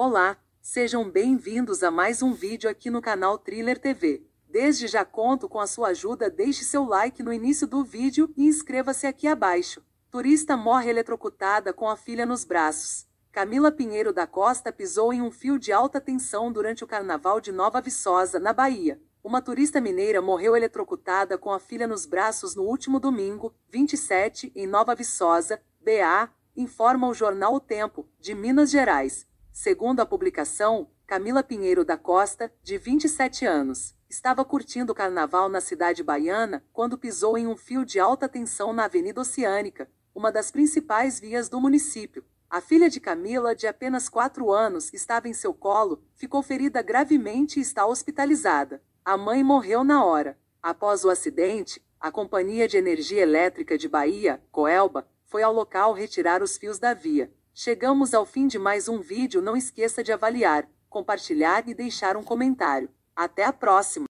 Olá, sejam bem-vindos a mais um vídeo aqui no canal Thriller TV. Desde já conto com a sua ajuda, deixe seu like no início do vídeo e inscreva-se aqui abaixo. Turista morre eletrocutada com a filha nos braços. Camila Pinheiro da Costa pisou em um fio de alta tensão durante o carnaval de Nova Viçosa, na Bahia. Uma turista mineira morreu eletrocutada com a filha nos braços no último domingo, 27, em Nova Viçosa, BA, informa o jornal O Tempo, de Minas Gerais. Segundo a publicação, Camila Pinheiro da Costa, de 27 anos, estava curtindo o carnaval na cidade baiana quando pisou em um fio de alta tensão na Avenida Oceânica, uma das principais vias do município. A filha de Camila, de apenas 4 anos, estava em seu colo, ficou ferida gravemente e está hospitalizada. A mãe morreu na hora. Após o acidente, a Companhia de Energia Elétrica de Bahia, Coelba, foi ao local retirar os fios da via. Chegamos ao fim de mais um vídeo. Não esqueça de avaliar, compartilhar e deixar um comentário. Até a próxima!